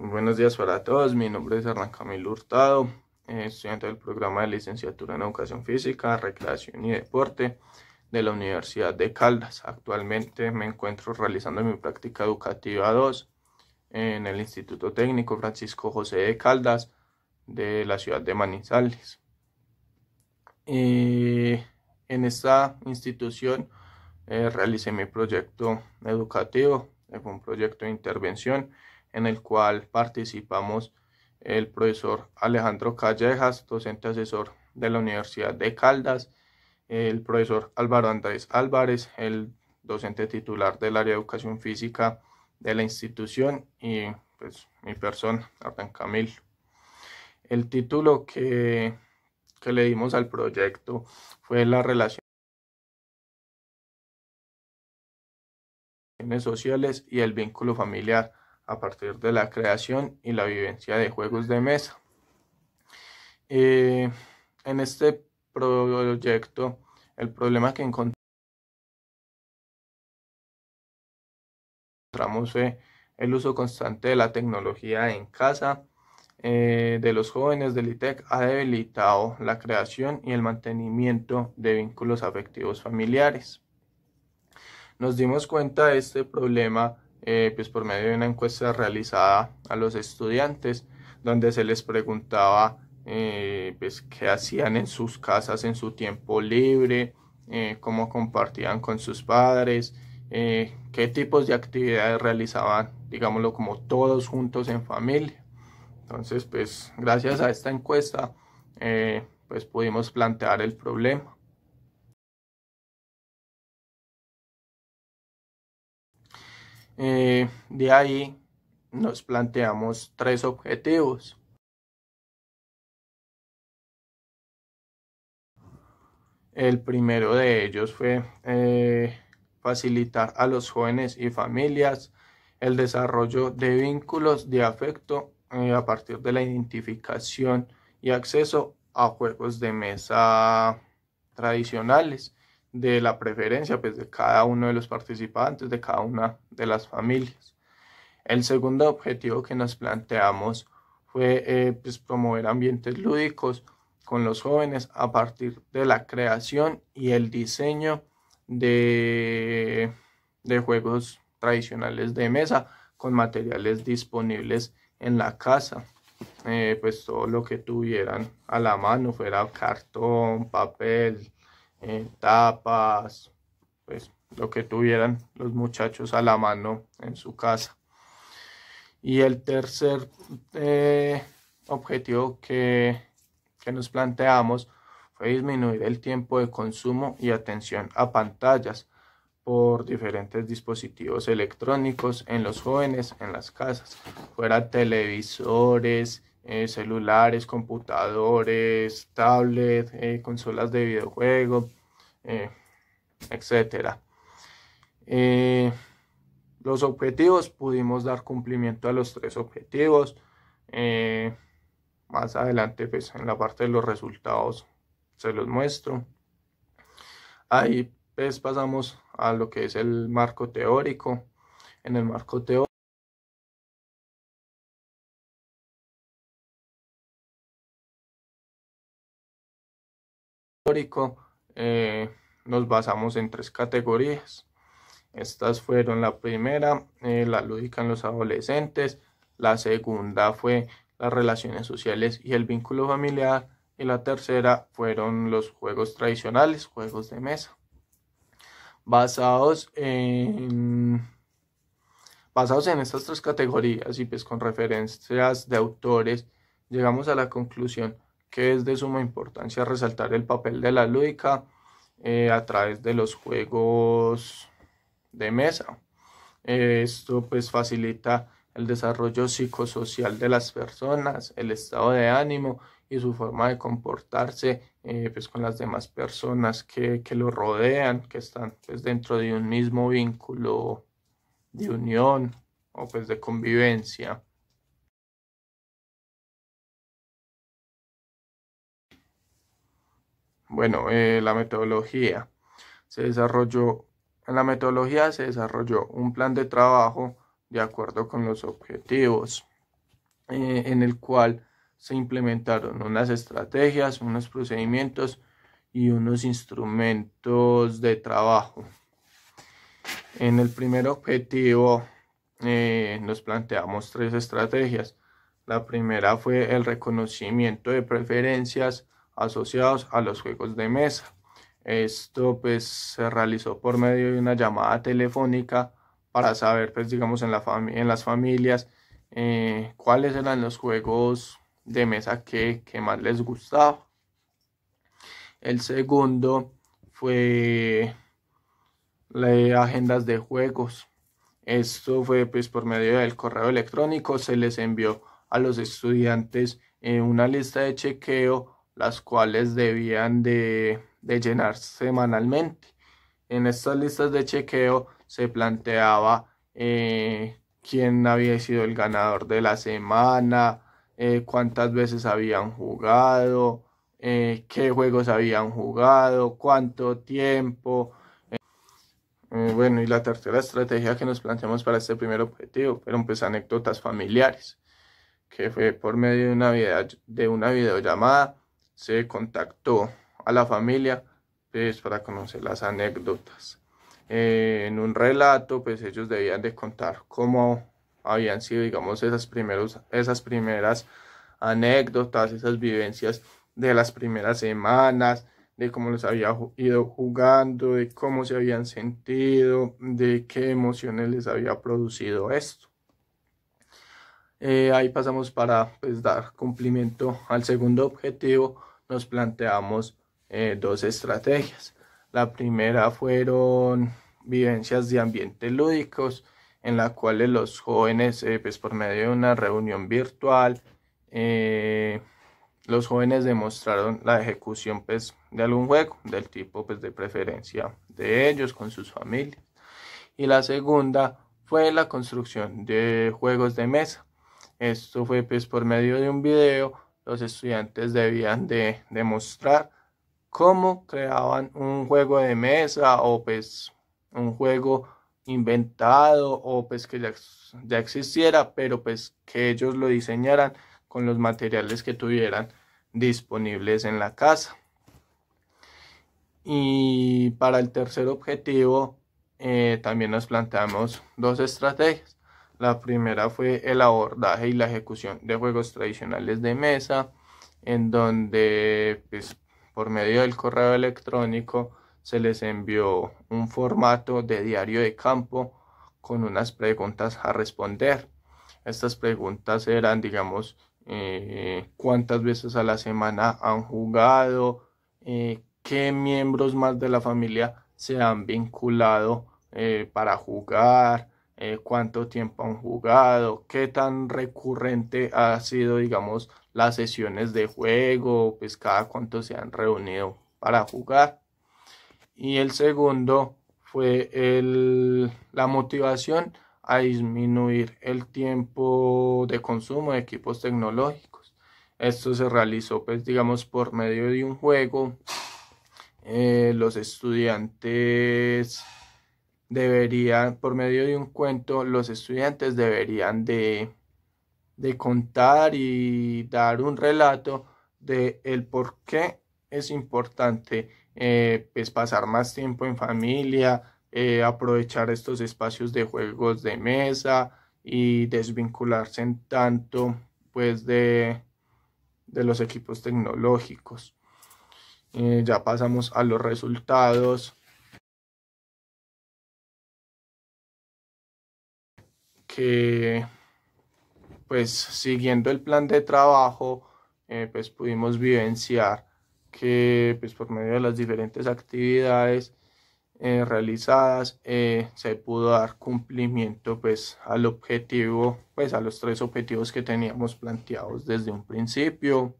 Buenos días para todos, mi nombre es Hernán Camilo Hurtado, eh, estudiante del programa de licenciatura en Educación Física, Recreación y Deporte de la Universidad de Caldas. Actualmente me encuentro realizando mi práctica educativa 2 en el Instituto Técnico Francisco José de Caldas de la ciudad de Manizales. Y en esta institución eh, realicé mi proyecto educativo, un proyecto de intervención en el cual participamos el profesor Alejandro Callejas, docente asesor de la Universidad de Caldas, el profesor Álvaro Andrés Álvarez, el docente titular del área de educación física de la institución y pues mi persona, Arden Camil. El título que, que le dimos al proyecto fue la relación sociales y el vínculo familiar a partir de la creación y la vivencia de juegos de mesa. Eh, en este proyecto, el problema que encontramos fue el uso constante de la tecnología en casa eh, de los jóvenes del ITEC ha debilitado la creación y el mantenimiento de vínculos afectivos familiares. Nos dimos cuenta de este problema eh, pues por medio de una encuesta realizada a los estudiantes, donde se les preguntaba eh, pues, qué hacían en sus casas en su tiempo libre, eh, cómo compartían con sus padres, qué tipos de actividades realizaban, digámoslo como todos juntos en familia. Entonces, pues gracias a esta encuesta, pues pudimos plantear el problema. Eh, de ahí nos planteamos tres objetivos. El primero de ellos fue eh, facilitar a los jóvenes y familias el desarrollo de vínculos de afecto eh, a partir de la identificación y acceso a juegos de mesa tradicionales de la preferencia pues, de cada uno de los participantes, de cada una de las familias. El segundo objetivo que nos planteamos fue eh, pues, promover ambientes lúdicos con los jóvenes a partir de la creación y el diseño de, de juegos tradicionales de mesa con materiales disponibles en la casa. Eh, pues todo lo que tuvieran a la mano, fuera cartón, papel, tapas, pues lo que tuvieran los muchachos a la mano en su casa. Y el tercer eh, objetivo que, que nos planteamos fue disminuir el tiempo de consumo y atención a pantallas por diferentes dispositivos electrónicos en los jóvenes, en las casas, fuera televisores, eh, celulares, computadores, tablet, eh, consolas de videojuego, eh, etcétera. etc. los objetivos, pudimos dar cumplimiento a los tres objetivos. más adelante, pues en la parte de los resultados se los muestro. Ahí pues pasamos a lo que es el marco teórico. En el marco teórico Eh, nos basamos en tres categorías. Estas fueron la primera, eh, la lúdica en los adolescentes, la segunda fue las relaciones sociales y el vínculo familiar, y la tercera fueron los juegos tradicionales, juegos de mesa, basados en, basados en estas tres categorías y pues con referencias de autores, llegamos a la conclusión que es de suma importancia resaltar el papel de la lúdica eh, a través de los juegos de mesa. esto pues facilita el desarrollo psicosocial de las personas, el estado de ánimo y su forma de comportarse eh, pues, con las demás personas que, que lo rodean, que están pues, dentro de un mismo vínculo de unión o pues de convivencia. Bueno, eh, la metodología. Se desarrolló, en la metodología se desarrolló un plan de trabajo de acuerdo con los objetivos, eh, en el cual se implementaron unas estrategias, unos procedimientos y unos instrumentos de trabajo. En el primer objetivo eh, nos planteamos tres estrategias. La primera fue el reconocimiento de preferencias asociados a los juegos de mesa. Esto pues se realizó por medio de una llamada telefónica para saber pues digamos en, las familias eh, cuáles eran los juegos de mesa que, más les gustaba. El segundo fue las agendas de juegos. Esto fue pues por medio del correo electrónico se les envió a los estudiantes eh, una lista de chequeo las cuales debían de, llenar semanalmente. En estas listas de chequeo se planteaba eh, quién había sido el ganador de la semana, eh, cuántas veces habían jugado, eh, qué juegos habían jugado, cuánto tiempo. bueno, y la tercera estrategia que nos planteamos para este primer objetivo fueron pues anécdotas familiares, que fue por medio de una, de una videollamada se contactó a la familia pues, para conocer las anécdotas. Eh, en un relato, pues ellos debían de contar cómo habían sido, digamos, esas, primeros, esas primeras anécdotas, esas vivencias de las primeras semanas, de cómo les había ido jugando, de cómo se habían sentido, de qué emociones les había producido esto. Eh, ahí pasamos para pues, dar cumplimiento al segundo objetivo. Nos planteamos eh, dos estrategias. La primera fueron vivencias de ambientes lúdicos, en las cuales los jóvenes, eh, pues por medio de una reunión virtual, los jóvenes demostraron la ejecución pues, de algún juego, del tipo pues, de preferencia de ellos con sus familias. Y la segunda fue la construcción de juegos de mesa, esto fue pues por medio de un video, los estudiantes debían de demostrar cómo creaban un juego de mesa o pues un juego inventado o pues que ya, existiera, pero pues que ellos lo diseñaran con los materiales que tuvieran disponibles en la casa. Y para el tercer objetivo eh, también nos planteamos dos estrategias. La primera fue el abordaje y la ejecución de juegos tradicionales de mesa, en donde pues, por medio del correo electrónico se les envió un formato de diario de campo con unas preguntas a responder. Estas preguntas eran, digamos, eh, cuántas veces a la semana han jugado, eh, qué miembros más de la familia se han vinculado eh, para jugar, eh, cuánto tiempo han jugado, qué tan recurrente ha sido, digamos, las sesiones de juego, pues cada cuánto se han reunido para jugar. Y el segundo fue la motivación a disminuir el tiempo de consumo de equipos tecnológicos. Esto se realizó, pues, digamos, por medio de un juego. Eh, los estudiantes deberían, por medio de un cuento, los estudiantes deberían de, contar y dar un relato de el por qué es importante eh, pues, pasar más tiempo en familia, eh, aprovechar estos espacios de juegos de mesa y desvincularse en tanto pues de, los equipos tecnológicos. Eh, ya pasamos a los resultados pues siguiendo el plan de trabajo eh, pues pudimos vivenciar que pues por medio de las diferentes actividades eh, realizadas eh, se pudo dar cumplimiento pues al objetivo pues a los tres objetivos que teníamos planteados desde un principio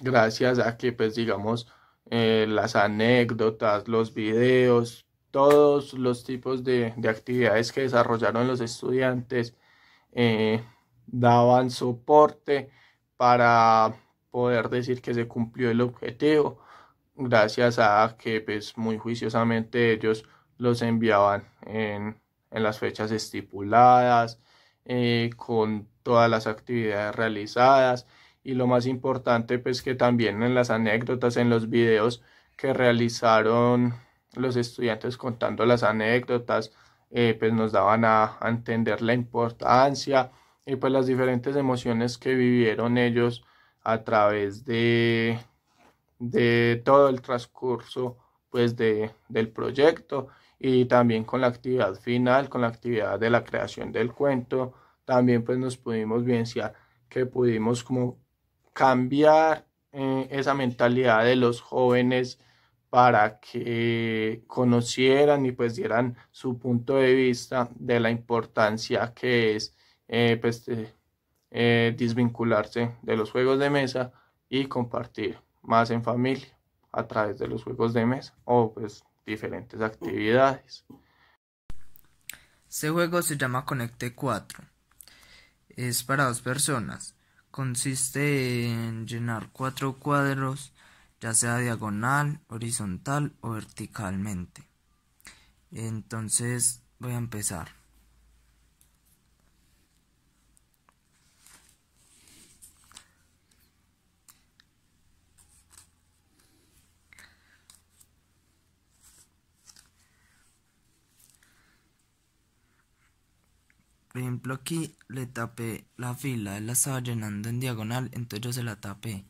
gracias a que pues digamos las anécdotas los videos todos los tipos de, actividades que desarrollaron los estudiantes, eh, daban soporte para poder decir que se cumplió el objetivo, gracias a que pues, muy juiciosamente ellos los enviaban en, las fechas estipuladas, eh, con todas las actividades realizadas y lo más importante pues que también en las anécdotas, en los videos que realizaron los estudiantes contando las anécdotas, eh, pues nos daban a, entender la importancia y pues las diferentes emociones que vivieron ellos a través de, de todo el transcurso pues de, del proyecto y también con la actividad final, con la actividad de la creación del cuento, también pues nos pudimos vivenciar que pudimos como cambiar eh, esa mentalidad de los jóvenes para que conocieran y pues dieran su punto de vista de la importancia que es eh, pues, eh, desvincularse de los juegos de mesa y compartir más en familia a través de los juegos de mesa o pues diferentes actividades. Este juego se llama Conecte 4. Es para dos personas. Consiste en llenar cuatro cuadros ya sea diagonal, horizontal o verticalmente. Entonces voy a empezar. Por ejemplo aquí le tapé la fila, él la estaba llenando en diagonal, entonces yo se la tapé.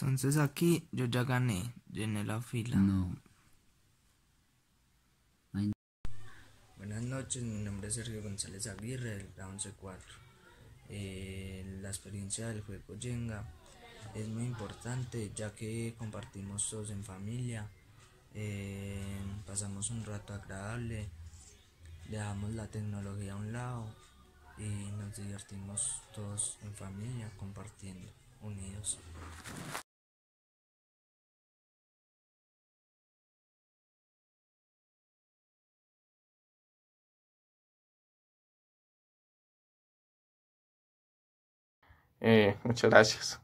Entonces aquí yo ya gané, llené la fila. No. Buenas noches, mi nombre es Sergio González Aguirre del 11 114. Eh, la experiencia del juego Jenga es muy importante ya que compartimos todos en familia, eh, pasamos un rato agradable, dejamos la tecnología a un lado y nos divertimos todos en familia compartiendo, unidos. Eh, muchas gracias.